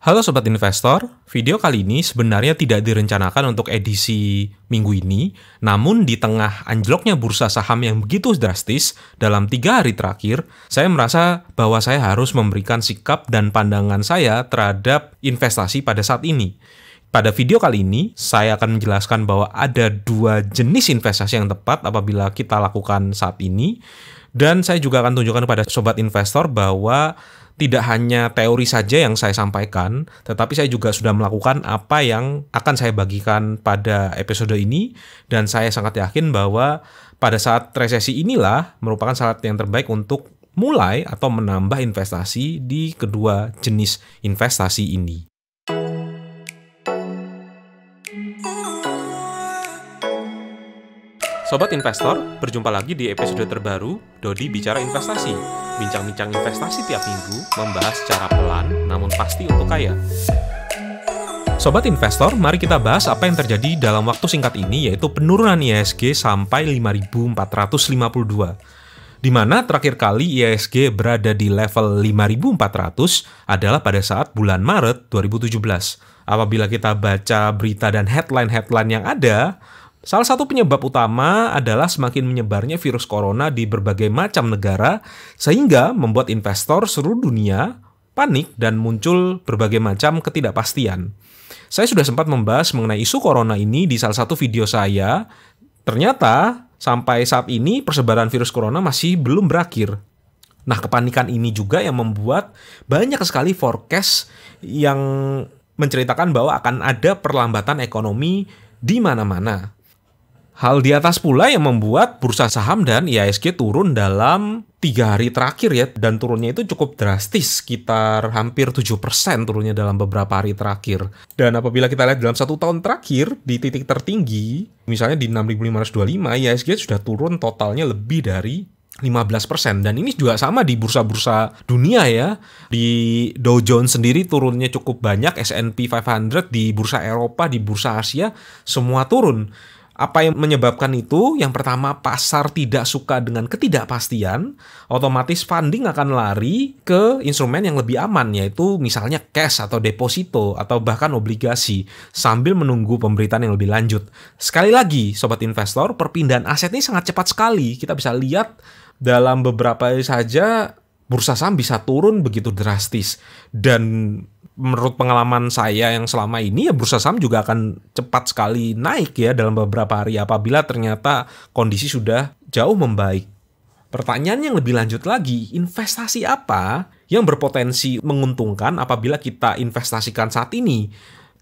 Halo Sobat Investor, video kali ini sebenarnya tidak direncanakan untuk edisi minggu ini, namun di tengah anjloknya bursa saham yang begitu drastis dalam tiga hari terakhir, saya merasa bahwa saya harus memberikan sikap dan pandangan saya terhadap investasi pada saat ini. Pada video kali ini, saya akan menjelaskan bahwa ada dua jenis investasi yang tepat apabila kita lakukan saat ini, dan saya juga akan tunjukkan kepada sobat investor bahwa tidak hanya teori saja yang saya sampaikan, tetapi saya juga sudah melakukan apa yang akan saya bagikan pada episode ini, dan saya sangat yakin bahwa pada saat resesi inilah merupakan syarat yang terbaik untuk mulai atau menambah investasi di kedua jenis investasi ini. Sobat Investor, berjumpa lagi di episode terbaru Dodi Bicara Investasi. Bincang-bincang investasi tiap minggu membahas secara pelan namun pasti untuk kaya. Sobat Investor, mari kita bahas apa yang terjadi dalam waktu singkat ini yaitu penurunan ISG sampai 5452. Di mana terakhir kali ISG berada di level 5400 adalah pada saat bulan Maret 2017. Apabila kita baca berita dan headline-headline yang ada, Salah satu penyebab utama adalah semakin menyebarnya virus corona di berbagai macam negara, sehingga membuat investor seluruh dunia panik dan muncul berbagai macam ketidakpastian. Saya sudah sempat membahas mengenai isu corona ini di salah satu video saya. Ternyata, sampai saat ini persebaran virus corona masih belum berakhir. Nah, kepanikan ini juga yang membuat banyak sekali forecast yang menceritakan bahwa akan ada perlambatan ekonomi di mana-mana. Hal di atas pula yang membuat bursa saham dan IHSG turun dalam tiga hari terakhir ya, dan turunnya itu cukup drastis, sekitar hampir 7% turunnya dalam beberapa hari terakhir. Dan apabila kita lihat dalam satu tahun terakhir, di titik tertinggi, misalnya di 6.525, IHSG sudah turun totalnya lebih dari 15% dan ini juga sama di bursa-bursa dunia ya. Di Dow Jones sendiri turunnya cukup banyak, S&P 500 di bursa Eropa, di bursa Asia semua turun. Apa yang menyebabkan itu? Yang pertama, pasar tidak suka dengan ketidakpastian, otomatis funding akan lari ke instrumen yang lebih aman, yaitu misalnya cash atau deposito atau bahkan obligasi, sambil menunggu pemberitaan yang lebih lanjut. Sekali lagi, sobat investor, perpindahan aset ini sangat cepat sekali. Kita bisa lihat dalam beberapa hari saja bursa saham bisa turun begitu drastis dan menurut pengalaman saya yang selama ini ya bursa saham juga akan cepat sekali naik ya dalam beberapa hari apabila ternyata kondisi sudah jauh membaik. Pertanyaan yang lebih lanjut lagi, investasi apa yang berpotensi menguntungkan apabila kita investasikan saat ini?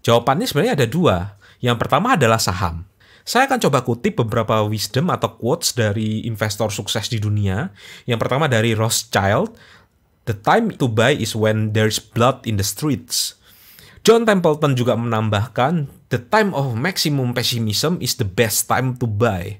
Jawabannya sebenarnya ada dua. Yang pertama adalah saham. Saya akan coba kutip beberapa wisdom atau quotes dari investor sukses di dunia. Yang pertama dari Rothschild, The time to buy is when there's blood in the streets. John Templeton juga menambahkan, the time of maximum pessimism is the best time to buy.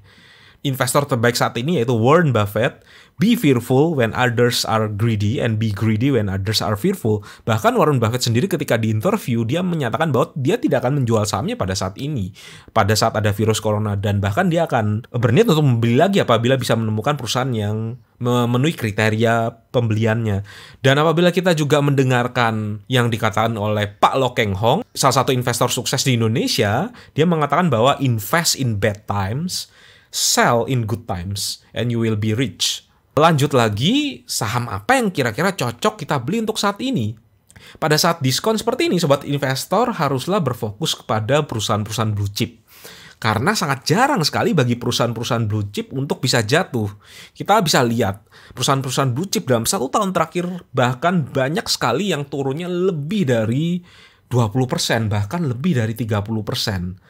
Investor terbaik saat ini yaitu Warren Buffett Be fearful when others are greedy and be greedy when others are fearful. Bahkan Warren Buffett sendiri ketika diinterview dia menyatakan bahwa dia tidak akan menjual sahamnya pada saat ini, pada saat ada virus corona dan bahkan dia akan berniat untuk membeli lagi apabila bisa menemukan perusahaan yang memenuhi kriteria pembeliannya. Dan apabila kita juga mendengarkan yang dikatakan oleh Pak Lokeng Hong, salah satu investor sukses di Indonesia, dia mengatakan bahwa invest in bad times, sell in good times, and you will be rich. Lanjut lagi, saham apa yang kira-kira cocok kita beli untuk saat ini? Pada saat diskon seperti ini, sobat investor haruslah berfokus kepada perusahaan-perusahaan blue chip. Karena sangat jarang sekali bagi perusahaan-perusahaan blue chip untuk bisa jatuh. Kita bisa lihat perusahaan-perusahaan blue chip dalam satu tahun terakhir bahkan banyak sekali yang turunnya lebih dari 20% bahkan lebih dari 30%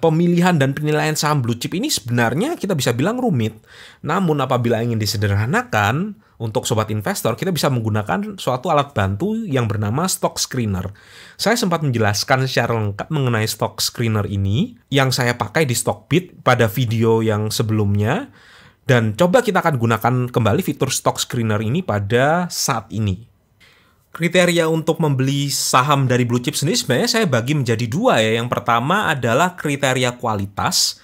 pemilihan dan penilaian saham blue chip ini sebenarnya kita bisa bilang rumit. Namun apabila ingin disederhanakan untuk sobat investor, kita bisa menggunakan suatu alat bantu yang bernama stock screener. Saya sempat menjelaskan secara lengkap mengenai stock screener ini yang saya pakai di Stockbit pada video yang sebelumnya. Dan coba kita akan gunakan kembali fitur stock screener ini pada saat ini. Kriteria untuk membeli saham dari blue chip sendiri sebenarnya saya bagi menjadi dua ya. Yang pertama adalah kriteria kualitas,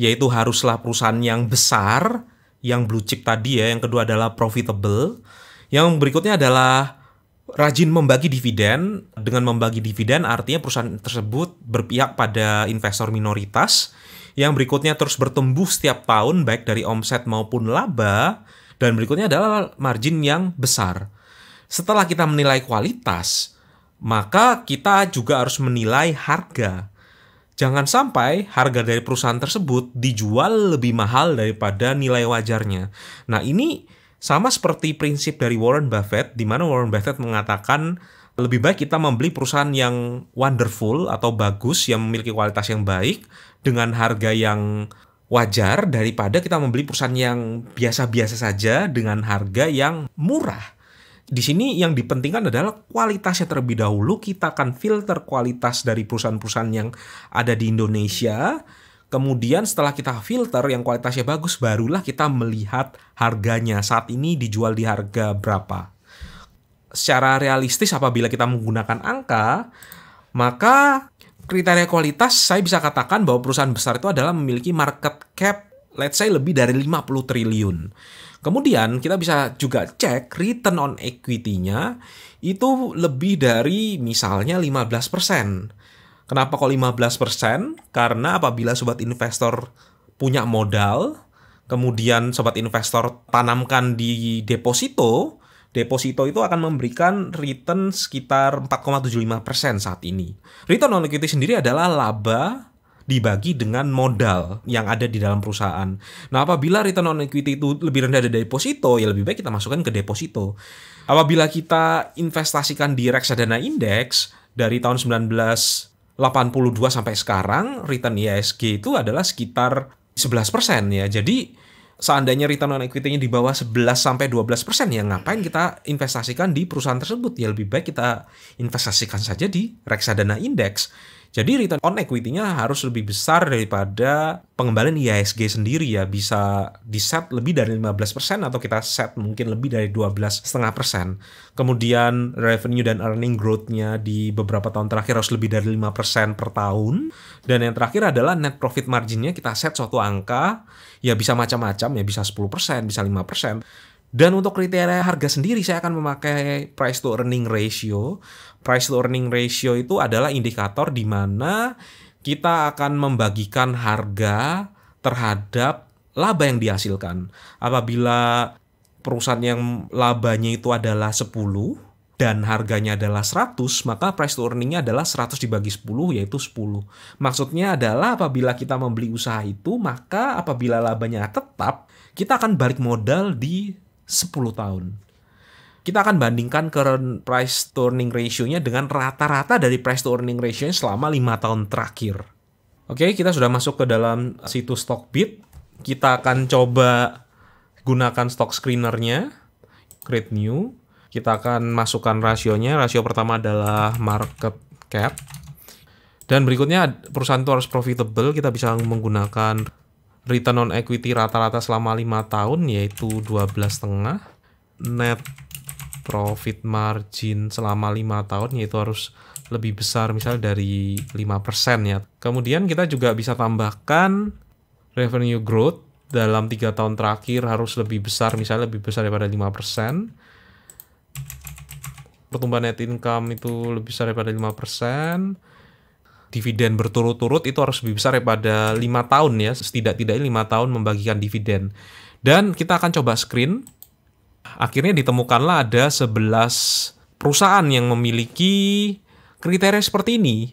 yaitu haruslah perusahaan yang besar, yang blue chip tadi ya. Yang kedua adalah profitable. Yang berikutnya adalah rajin membagi dividen. Dengan membagi dividen artinya perusahaan tersebut berpihak pada investor minoritas. Yang berikutnya terus bertumbuh setiap tahun baik dari omset maupun laba. Dan berikutnya adalah margin yang besar setelah kita menilai kualitas, maka kita juga harus menilai harga. Jangan sampai harga dari perusahaan tersebut dijual lebih mahal daripada nilai wajarnya. Nah, ini sama seperti prinsip dari Warren Buffett, di mana Warren Buffett mengatakan lebih baik kita membeli perusahaan yang wonderful atau bagus, yang memiliki kualitas yang baik, dengan harga yang wajar daripada kita membeli perusahaan yang biasa-biasa saja dengan harga yang murah. Di sini yang dipentingkan adalah kualitasnya terlebih dahulu. Kita akan filter kualitas dari perusahaan-perusahaan yang ada di Indonesia. Kemudian setelah kita filter yang kualitasnya bagus, barulah kita melihat harganya. Saat ini dijual di harga berapa. Secara realistis apabila kita menggunakan angka, maka kriteria kualitas saya bisa katakan bahwa perusahaan besar itu adalah memiliki market cap let's say lebih dari 50 triliun. Kemudian kita bisa juga cek return on equity-nya itu lebih dari misalnya 15%. Kenapa kok 15%? Karena apabila sobat investor punya modal, kemudian sobat investor tanamkan di deposito, deposito itu akan memberikan return sekitar 4,75% saat ini. Return on equity sendiri adalah laba dibagi dengan modal yang ada di dalam perusahaan. Nah, apabila return on equity itu lebih rendah dari deposito, ya lebih baik kita masukkan ke deposito. Apabila kita investasikan di reksadana indeks dari tahun 1982 sampai sekarang, return ISG itu adalah sekitar 11% ya. Jadi seandainya return on equity-nya di bawah 11 sampai 12 persen ya ngapain kita investasikan di perusahaan tersebut ya lebih baik kita investasikan saja di reksadana indeks jadi return on equity-nya harus lebih besar daripada pengembalian IHSG sendiri ya bisa di set lebih dari 15% atau kita set mungkin lebih dari 12,5%. Kemudian revenue dan earning growth-nya di beberapa tahun terakhir harus lebih dari 5% per tahun. Dan yang terakhir adalah net profit margin-nya kita set suatu angka ya bisa macam-macam ya bisa 10%, bisa 5%. Dan untuk kriteria harga sendiri saya akan memakai price to earning ratio. Price to earning ratio itu adalah indikator di mana kita akan membagikan harga terhadap laba yang dihasilkan. Apabila perusahaan yang labanya itu adalah 10 dan harganya adalah 100, maka price to earningnya adalah 100 dibagi 10 yaitu 10. Maksudnya adalah apabila kita membeli usaha itu, maka apabila labanya tetap, kita akan balik modal di 10 tahun. Kita akan bandingkan current price to earning ratio-nya dengan rata-rata dari price to earning ratio selama 5 tahun terakhir. Oke, kita sudah masuk ke dalam situs Stockbit. Kita akan coba gunakan stock screenernya, create new. Kita akan masukkan rasionya. Rasio pertama adalah market cap. Dan berikutnya perusahaan itu harus profitable, kita bisa menggunakan return on equity rata-rata selama lima tahun yaitu belas setengah net profit margin selama lima tahun yaitu harus lebih besar misalnya dari lima persen ya. Kemudian kita juga bisa tambahkan revenue growth dalam tiga tahun terakhir harus lebih besar misalnya lebih besar daripada lima persen Pertumbuhan net income itu lebih besar daripada lima persen dividen berturut-turut itu harus lebih besar daripada lima tahun ya setidak-tidaknya lima tahun membagikan dividen dan kita akan coba screen akhirnya ditemukanlah ada 11 perusahaan yang memiliki kriteria seperti ini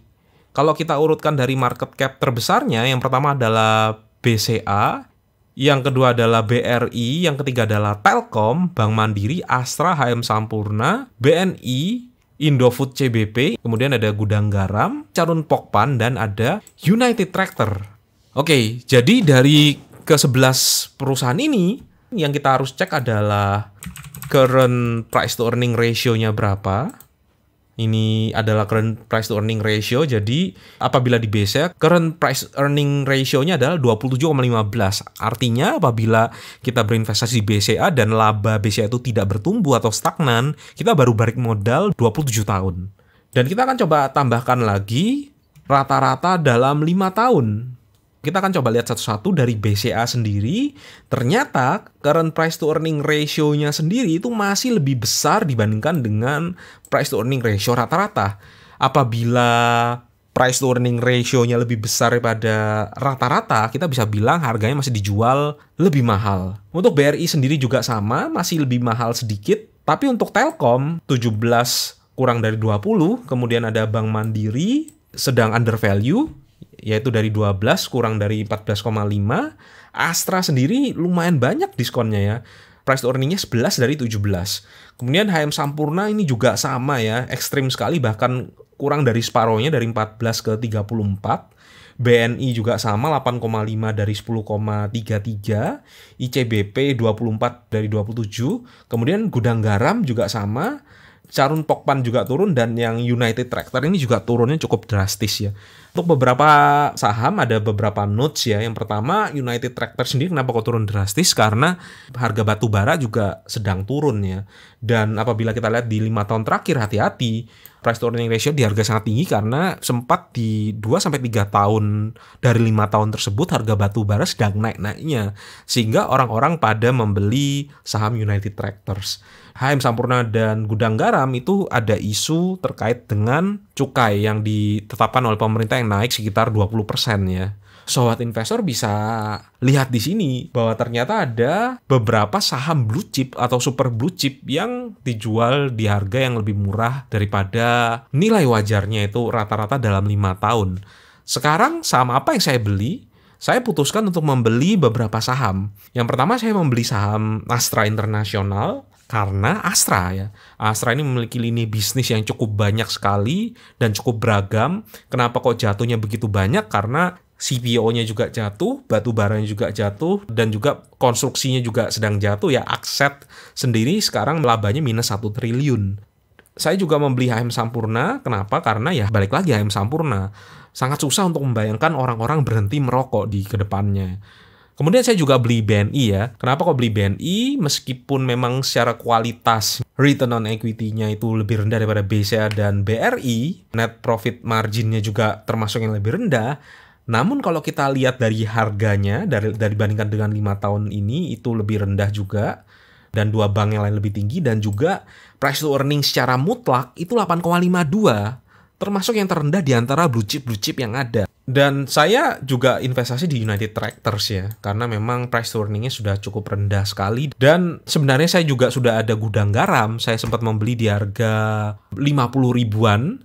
kalau kita urutkan dari market cap terbesarnya yang pertama adalah BCA yang kedua adalah BRI, yang ketiga adalah Telkom, Bank Mandiri, Astra, HM Sampurna, BNI, Indofood CBP, kemudian ada Gudang Garam, Carun Pokpan, dan ada United Tractor. Oke, jadi dari ke-11 perusahaan ini, yang kita harus cek adalah current price to earning ratio-nya berapa, ini adalah current price to earning ratio. Jadi apabila di BCA current price earning ratio-nya adalah 27,15. Artinya apabila kita berinvestasi di BCA dan laba BCA itu tidak bertumbuh atau stagnan, kita baru balik modal 27 tahun. Dan kita akan coba tambahkan lagi rata-rata dalam 5 tahun kita akan coba lihat satu-satu dari BCA sendiri. Ternyata current price to earning ratio-nya sendiri itu masih lebih besar dibandingkan dengan price to earning ratio rata-rata. Apabila price to earning ratio-nya lebih besar daripada rata-rata, kita bisa bilang harganya masih dijual lebih mahal. Untuk BRI sendiri juga sama, masih lebih mahal sedikit. Tapi untuk Telkom 17 kurang dari 20, kemudian ada Bank Mandiri sedang under value, yaitu dari 12 kurang dari 14,5. Astra sendiri lumayan banyak diskonnya ya. Price to earningnya 11 dari 17. Kemudian HM Sampurna ini juga sama ya, ekstrim sekali bahkan kurang dari separohnya dari 14 ke 34. BNI juga sama 8,5 dari 10,33, ICBP 24 dari 27, kemudian gudang garam juga sama, Carun Pokpan juga turun dan yang United Tractor ini juga turunnya cukup drastis ya. Untuk beberapa saham ada beberapa notes ya. Yang pertama United Tractor sendiri kenapa kok turun drastis karena harga batu bara juga sedang turun ya. Dan apabila kita lihat di lima tahun terakhir hati-hati price to earning ratio di harga sangat tinggi karena sempat di 2 sampai 3 tahun dari lima tahun tersebut harga batu bara sedang naik-naiknya sehingga orang-orang pada membeli saham United Tractors. HM Sampurna dan Gudang Garam itu ada isu terkait dengan cukai yang ditetapkan oleh pemerintah yang naik sekitar 20% ya. Sobat investor bisa lihat di sini bahwa ternyata ada beberapa saham blue chip atau super blue chip yang dijual di harga yang lebih murah daripada nilai wajarnya itu rata-rata dalam lima tahun. Sekarang saham apa yang saya beli? saya putuskan untuk membeli beberapa saham. Yang pertama saya membeli saham Astra Internasional karena Astra ya. Astra ini memiliki lini bisnis yang cukup banyak sekali dan cukup beragam. Kenapa kok jatuhnya begitu banyak? Karena CPO-nya juga jatuh, batu baranya juga jatuh, dan juga konstruksinya juga sedang jatuh ya. Akset sendiri sekarang labanya minus satu triliun. Saya juga membeli HM Sampurna, kenapa? Karena ya balik lagi HM Sampurna. Sangat susah untuk membayangkan orang-orang berhenti merokok di kedepannya Kemudian saya juga beli BNI ya. Kenapa kok beli BNI? Meskipun memang secara kualitas return on equity-nya itu lebih rendah daripada BCA dan BRI, net profit margin-nya juga termasuk yang lebih rendah, namun kalau kita lihat dari harganya dari dari bandingkan dengan lima tahun ini itu lebih rendah juga dan dua bank yang lain lebih tinggi dan juga price to earning secara mutlak itu 8,52 termasuk yang terendah di antara blue chip blue chip yang ada. Dan saya juga investasi di United Tractors ya, karena memang price earningnya sudah cukup rendah sekali. Dan sebenarnya saya juga sudah ada gudang garam, saya sempat membeli di harga 50 ribuan,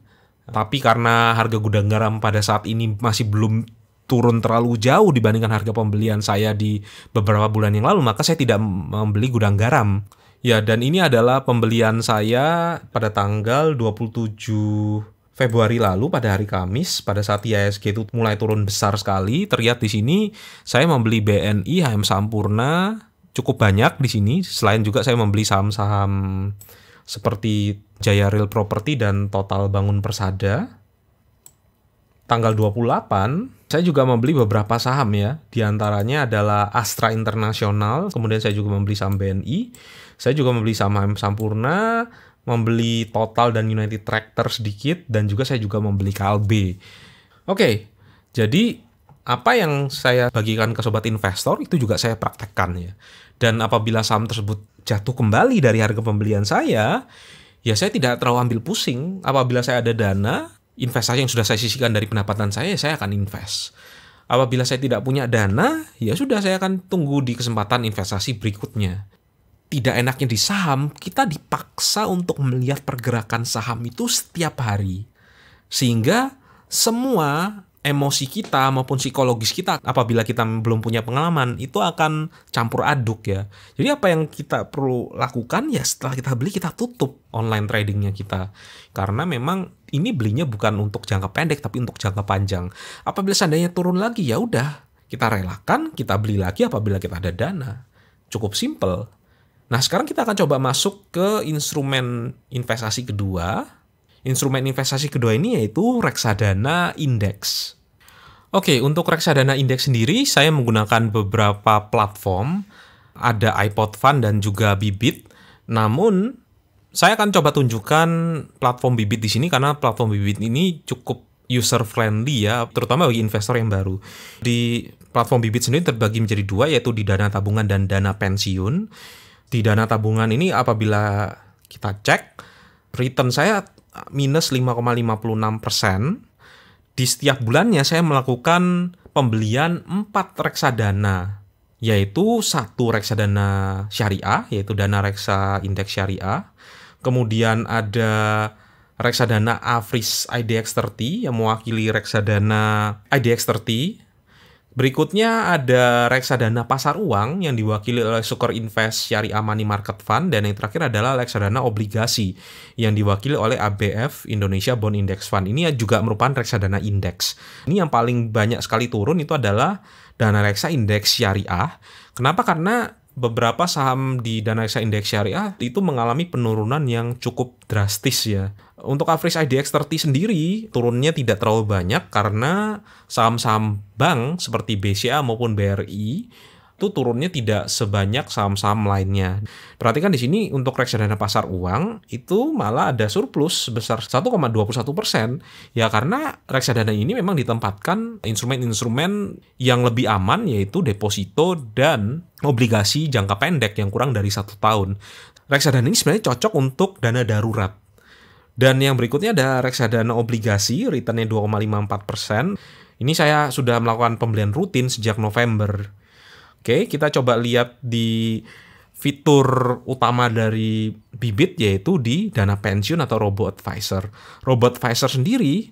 tapi karena harga gudang garam pada saat ini masih belum turun terlalu jauh dibandingkan harga pembelian saya di beberapa bulan yang lalu, maka saya tidak membeli gudang garam. Ya, dan ini adalah pembelian saya pada tanggal 27 Februari lalu pada hari Kamis pada saat IHSG itu mulai turun besar sekali terlihat di sini saya membeli BNI HM Sampurna cukup banyak di sini selain juga saya membeli saham-saham seperti Jaya Real Property dan Total Bangun Persada tanggal 28 saya juga membeli beberapa saham ya. diantaranya adalah Astra Internasional, kemudian saya juga membeli saham BNI, saya juga membeli saham HM Sampurna, membeli Total dan United Tractor sedikit dan juga saya juga membeli KLB. Oke, jadi apa yang saya bagikan ke sobat investor itu juga saya praktekkan ya. Dan apabila saham tersebut jatuh kembali dari harga pembelian saya, ya saya tidak terlalu ambil pusing. Apabila saya ada dana, investasi yang sudah saya sisihkan dari pendapatan saya, ya saya akan invest. Apabila saya tidak punya dana, ya sudah saya akan tunggu di kesempatan investasi berikutnya tidak enaknya di saham, kita dipaksa untuk melihat pergerakan saham itu setiap hari. Sehingga semua emosi kita maupun psikologis kita apabila kita belum punya pengalaman itu akan campur aduk ya. Jadi apa yang kita perlu lakukan ya setelah kita beli kita tutup online tradingnya kita. Karena memang ini belinya bukan untuk jangka pendek tapi untuk jangka panjang. Apabila seandainya turun lagi ya udah kita relakan, kita beli lagi apabila kita ada dana. Cukup simple. Nah, sekarang kita akan coba masuk ke instrumen investasi kedua. Instrumen investasi kedua ini yaitu reksadana indeks. Oke, untuk reksadana indeks sendiri saya menggunakan beberapa platform, ada iPod Fund dan juga Bibit. Namun saya akan coba tunjukkan platform Bibit di sini karena platform Bibit ini cukup user friendly ya, terutama bagi investor yang baru. Di platform Bibit sendiri terbagi menjadi dua yaitu di dana tabungan dan dana pensiun di dana tabungan ini apabila kita cek return saya minus 5,56 persen. Di setiap bulannya saya melakukan pembelian 4 reksadana, yaitu satu reksadana syariah, yaitu dana reksa indeks syariah. Kemudian ada reksadana Afris IDX30 yang mewakili reksadana IDX30 Berikutnya ada reksadana pasar uang yang diwakili oleh Sukor Invest Syariah Money Market Fund dan yang terakhir adalah reksadana obligasi yang diwakili oleh ABF Indonesia Bond Index Fund. Ini juga merupakan reksadana indeks. Ini yang paling banyak sekali turun itu adalah dana reksa indeks syariah. Kenapa? Karena beberapa saham di Dana reksa Indeks Syariah itu mengalami penurunan yang cukup drastis ya. Untuk average IDX 30 sendiri turunnya tidak terlalu banyak karena saham-saham bank seperti BCA maupun BRI tuh turunnya tidak sebanyak saham-saham lainnya. Perhatikan di sini untuk reksadana pasar uang itu malah ada surplus sebesar 1,21 persen. Ya karena reksadana ini memang ditempatkan instrumen-instrumen yang lebih aman yaitu deposito dan obligasi jangka pendek yang kurang dari satu tahun. Reksadana ini sebenarnya cocok untuk dana darurat. Dan yang berikutnya ada reksadana obligasi, returnnya 2,54 Ini saya sudah melakukan pembelian rutin sejak November. Oke, kita coba lihat di fitur utama dari Bibit yaitu di dana pensiun atau robo advisor. Robo advisor sendiri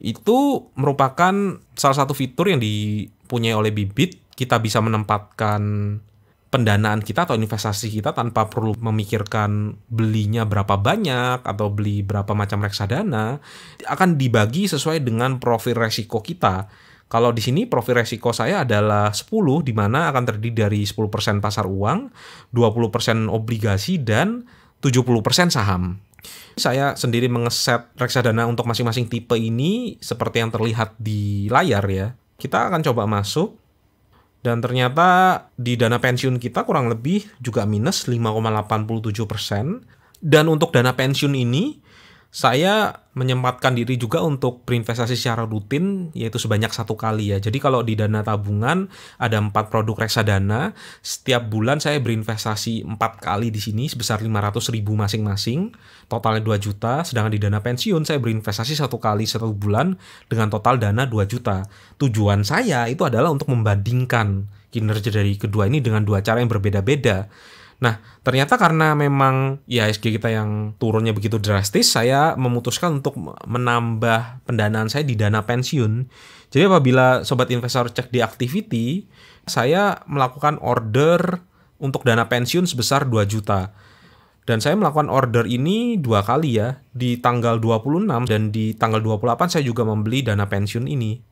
itu merupakan salah satu fitur yang dipunyai oleh Bibit. Kita bisa menempatkan pendanaan kita atau investasi kita tanpa perlu memikirkan belinya berapa banyak atau beli berapa macam reksadana akan dibagi sesuai dengan profil resiko kita kalau di sini profil resiko saya adalah 10 di mana akan terdiri dari 10% pasar uang, 20% obligasi dan 70% saham. Saya sendiri mengeset reksadana untuk masing-masing tipe ini seperti yang terlihat di layar ya. Kita akan coba masuk dan ternyata di dana pensiun kita kurang lebih juga minus 5,87%. Dan untuk dana pensiun ini saya menyempatkan diri juga untuk berinvestasi secara rutin yaitu sebanyak satu kali ya. Jadi kalau di dana tabungan ada empat produk reksadana, setiap bulan saya berinvestasi empat kali di sini sebesar 500 ribu masing-masing, totalnya 2 juta. Sedangkan di dana pensiun saya berinvestasi satu kali satu bulan dengan total dana 2 juta. Tujuan saya itu adalah untuk membandingkan kinerja dari kedua ini dengan dua cara yang berbeda-beda. Nah, ternyata karena memang ya ISG kita yang turunnya begitu drastis, saya memutuskan untuk menambah pendanaan saya di dana pensiun. Jadi apabila sobat investor cek di activity, saya melakukan order untuk dana pensiun sebesar 2 juta. Dan saya melakukan order ini dua kali ya, di tanggal 26 dan di tanggal 28 saya juga membeli dana pensiun ini.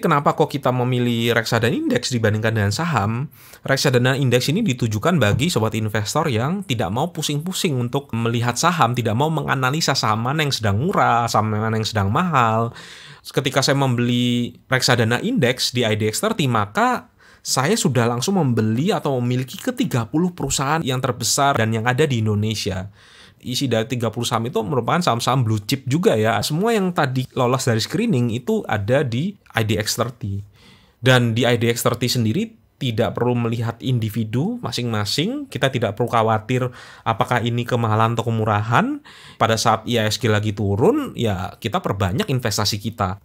Kenapa kok kita memilih reksadana indeks dibandingkan dengan saham? Reksadana indeks ini ditujukan bagi sobat investor yang tidak mau pusing-pusing untuk melihat saham, tidak mau menganalisa saham mana yang sedang murah, saham mana yang sedang mahal. Ketika saya membeli reksadana indeks di IDX30, maka saya sudah langsung membeli atau memiliki ke 30 perusahaan yang terbesar dan yang ada di Indonesia isi dari 30 saham itu merupakan saham-saham blue chip juga ya. Semua yang tadi lolos dari screening itu ada di IDX30. Dan di IDX30 sendiri tidak perlu melihat individu masing-masing, kita tidak perlu khawatir apakah ini kemahalan atau kemurahan. Pada saat IISG lagi turun, ya kita perbanyak investasi kita.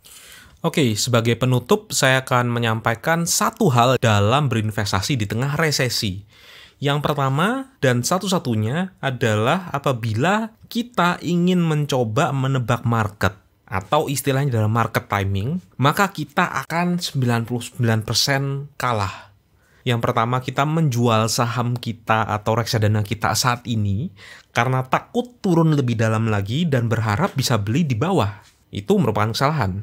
Oke, sebagai penutup saya akan menyampaikan satu hal dalam berinvestasi di tengah resesi. Yang pertama dan satu-satunya adalah apabila kita ingin mencoba menebak market atau istilahnya dalam market timing, maka kita akan 99% kalah. Yang pertama kita menjual saham kita atau reksadana kita saat ini karena takut turun lebih dalam lagi dan berharap bisa beli di bawah. Itu merupakan kesalahan.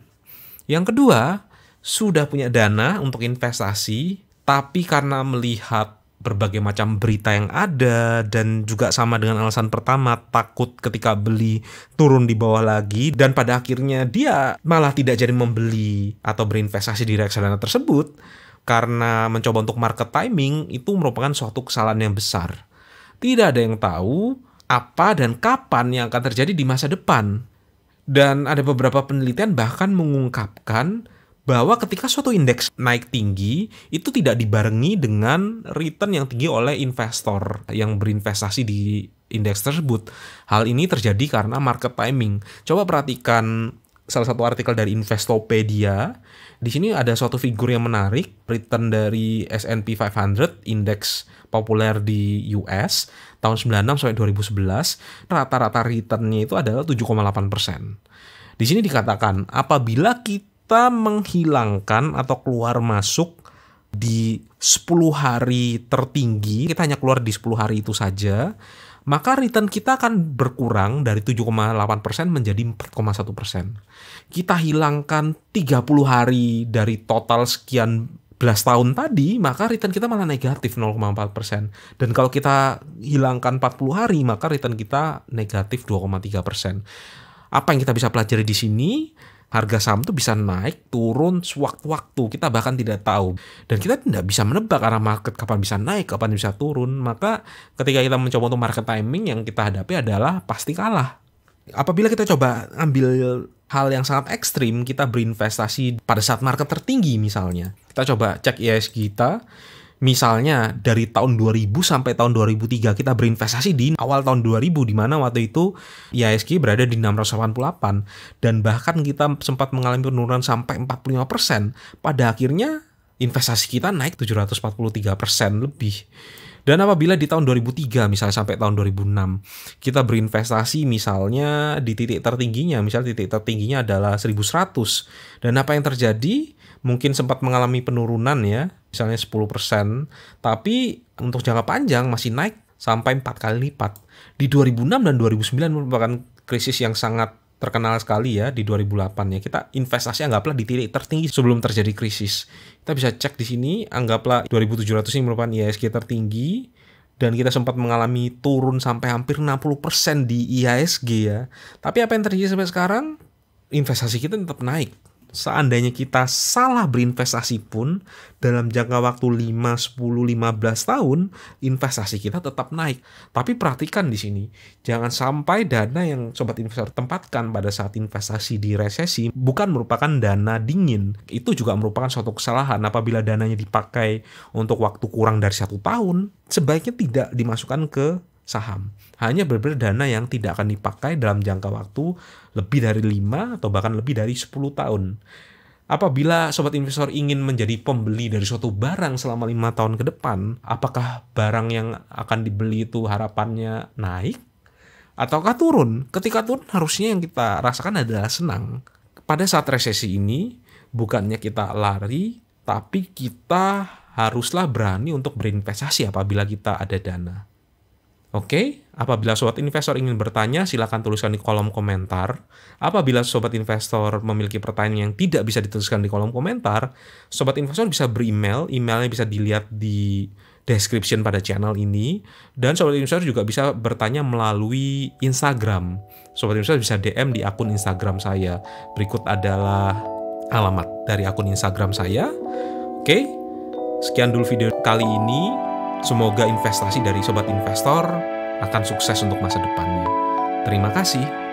Yang kedua, sudah punya dana untuk investasi tapi karena melihat berbagai macam berita yang ada dan juga sama dengan alasan pertama takut ketika beli turun di bawah lagi dan pada akhirnya dia malah tidak jadi membeli atau berinvestasi di reksadana tersebut karena mencoba untuk market timing itu merupakan suatu kesalahan yang besar. Tidak ada yang tahu apa dan kapan yang akan terjadi di masa depan. Dan ada beberapa penelitian bahkan mengungkapkan bahwa ketika suatu indeks naik tinggi itu tidak dibarengi dengan return yang tinggi oleh investor yang berinvestasi di indeks tersebut. Hal ini terjadi karena market timing. Coba perhatikan salah satu artikel dari Investopedia. Di sini ada suatu figur yang menarik, return dari S&P 500, indeks populer di US tahun 96 sampai 2011, rata-rata returnnya itu adalah 7,8%. Di sini dikatakan apabila kita kita menghilangkan atau keluar masuk di 10 hari tertinggi, kita hanya keluar di 10 hari itu saja, maka return kita akan berkurang dari 7,8% menjadi 4,1%. Kita hilangkan 30 hari dari total sekian belas tahun tadi, maka return kita malah negatif 0,4%. Dan kalau kita hilangkan 40 hari, maka return kita negatif 2,3%. Apa yang kita bisa pelajari di sini? harga saham tuh bisa naik turun sewaktu-waktu kita bahkan tidak tahu dan kita tidak bisa menebak arah market kapan bisa naik kapan bisa turun maka ketika kita mencoba untuk market timing yang kita hadapi adalah pasti kalah apabila kita coba ambil hal yang sangat ekstrim kita berinvestasi pada saat market tertinggi misalnya kita coba cek ISG kita Misalnya dari tahun 2000 sampai tahun 2003 kita berinvestasi di awal tahun 2000 di mana waktu itu IHSG berada di 688 dan bahkan kita sempat mengalami penurunan sampai 45%. Pada akhirnya investasi kita naik 743% lebih. Dan apabila di tahun 2003 misalnya sampai tahun 2006 kita berinvestasi misalnya di titik tertingginya, misalnya titik tertingginya adalah 1100 dan apa yang terjadi? Mungkin sempat mengalami penurunan ya misalnya 10%, tapi untuk jangka panjang masih naik sampai 4 kali lipat. Di 2006 dan 2009 merupakan krisis yang sangat terkenal sekali ya di 2008 ya. Kita investasi anggaplah di titik tertinggi sebelum terjadi krisis. Kita bisa cek di sini anggaplah 2700 ini merupakan IHSG tertinggi dan kita sempat mengalami turun sampai hampir 60% di IHSG ya. Tapi apa yang terjadi sampai sekarang? Investasi kita tetap naik seandainya kita salah berinvestasi pun dalam jangka waktu 5, 10, 15 tahun investasi kita tetap naik. Tapi perhatikan di sini, jangan sampai dana yang sobat investor tempatkan pada saat investasi di resesi bukan merupakan dana dingin. Itu juga merupakan suatu kesalahan apabila dananya dipakai untuk waktu kurang dari satu tahun, sebaiknya tidak dimasukkan ke saham. Hanya benar dana yang tidak akan dipakai dalam jangka waktu lebih dari 5 atau bahkan lebih dari 10 tahun. Apabila sobat investor ingin menjadi pembeli dari suatu barang selama lima tahun ke depan, apakah barang yang akan dibeli itu harapannya naik ataukah turun? Ketika turun harusnya yang kita rasakan adalah senang. Pada saat resesi ini, bukannya kita lari, tapi kita haruslah berani untuk berinvestasi apabila kita ada dana. Oke, apabila sobat investor ingin bertanya, silakan tuliskan di kolom komentar. Apabila sobat investor memiliki pertanyaan yang tidak bisa dituliskan di kolom komentar, sobat investor bisa beremail, emailnya bisa dilihat di description pada channel ini. Dan sobat investor juga bisa bertanya melalui Instagram. Sobat investor bisa DM di akun Instagram saya. Berikut adalah alamat dari akun Instagram saya. Oke, sekian dulu video kali ini. Semoga investasi dari sobat investor akan sukses untuk masa depannya. Terima kasih.